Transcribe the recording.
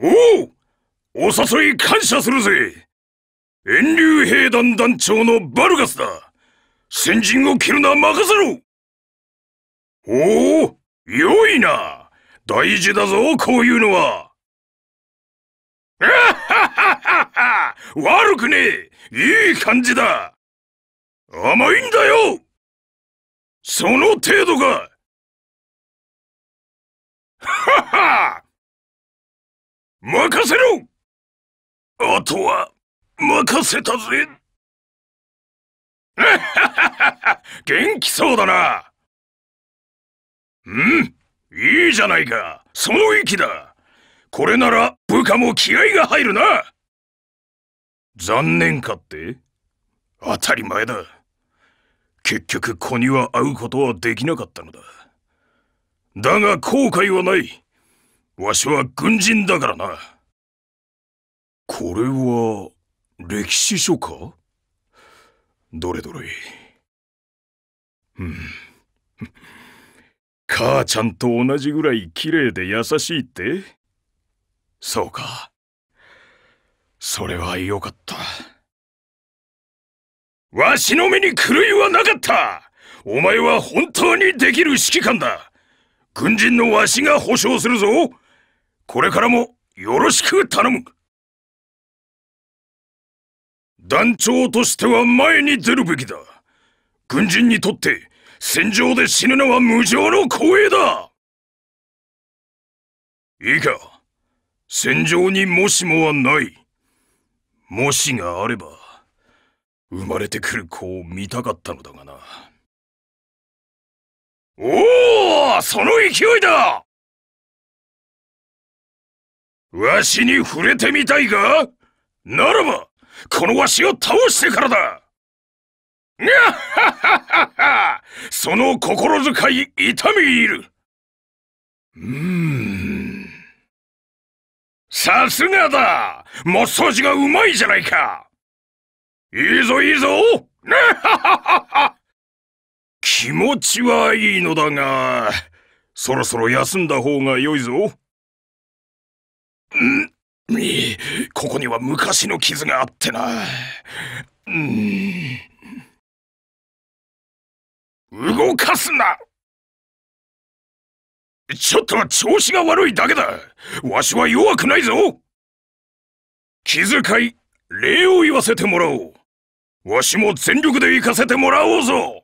おおお誘い感謝するぜ遠流兵団団長のバルガスだ先陣を切るな任せろおお良いな大事だぞこういうのはあははは悪くねえいい感じだ甘いんだよその程度かはは任せろあとは、任せたぜ 元気そうだなうんいいじゃないかその息だこれなら部下も気合が入るな残念かって当たり前だ結局子には会うことはできなかったのだだが後悔はないわしは軍人だからな。これは、歴史書かどれどれ。うん。母ちゃんと同じぐらい綺麗で優しいってそうか。それはよかった。わしの目に狂いはなかったお前は本当にできる指揮官だ軍人のわしが保証するぞこれからもよろしく頼む団長としては前に出るべきだ軍人にとって戦場で死ぬのは無常の光栄だいいか戦場にもしもはないもしがあれば生まれてくる子を見たかったのだがなおおその勢いだわしに触れてみたいがならば、このわしを倒してからだにゃはははその心遣い痛み入るうーん。さすがだマッサージがうまいじゃないかいいぞいいぞねははは気持ちはいいのだが、そろそろ休んだ方が良いぞ。ん、ここには昔の傷があってな。うん。動かすなちょっとは調子が悪いだけだわしは弱くないぞ気遣い礼を言わせてもらおうわしも全力で行かせてもらおうぞ